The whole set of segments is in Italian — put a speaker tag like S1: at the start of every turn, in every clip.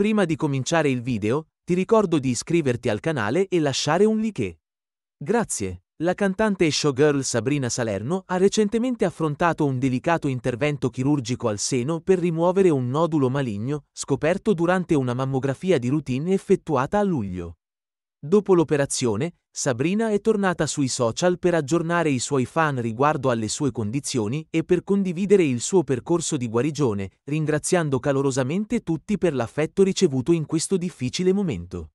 S1: Prima di cominciare il video, ti ricordo di iscriverti al canale e lasciare un like. Grazie. La cantante e showgirl Sabrina Salerno ha recentemente affrontato un delicato intervento chirurgico al seno per rimuovere un nodulo maligno, scoperto durante una mammografia di routine effettuata a luglio. Dopo l'operazione, Sabrina è tornata sui social per aggiornare i suoi fan riguardo alle sue condizioni e per condividere il suo percorso di guarigione, ringraziando calorosamente tutti per l'affetto ricevuto in questo difficile momento.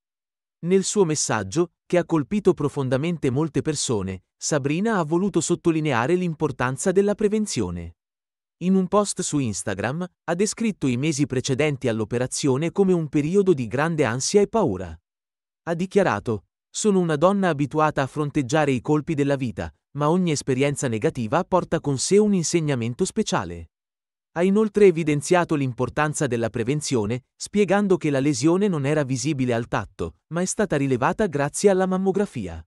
S1: Nel suo messaggio, che ha colpito profondamente molte persone, Sabrina ha voluto sottolineare l'importanza della prevenzione. In un post su Instagram, ha descritto i mesi precedenti all'operazione come un periodo di grande ansia e paura. Ha dichiarato, sono una donna abituata a fronteggiare i colpi della vita, ma ogni esperienza negativa porta con sé un insegnamento speciale. Ha inoltre evidenziato l'importanza della prevenzione, spiegando che la lesione non era visibile al tatto, ma è stata rilevata grazie alla mammografia.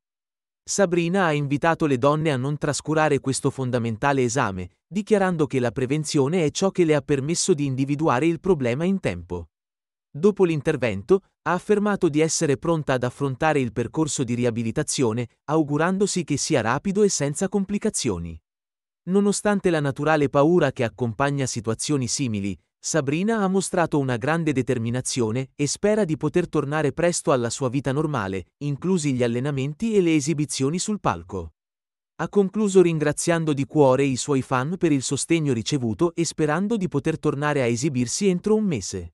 S1: Sabrina ha invitato le donne a non trascurare questo fondamentale esame, dichiarando che la prevenzione è ciò che le ha permesso di individuare il problema in tempo dopo l'intervento, ha affermato di essere pronta ad affrontare il percorso di riabilitazione, augurandosi che sia rapido e senza complicazioni. Nonostante la naturale paura che accompagna situazioni simili, Sabrina ha mostrato una grande determinazione e spera di poter tornare presto alla sua vita normale, inclusi gli allenamenti e le esibizioni sul palco. Ha concluso ringraziando di cuore i suoi fan per il sostegno ricevuto e sperando di poter tornare a esibirsi entro un mese.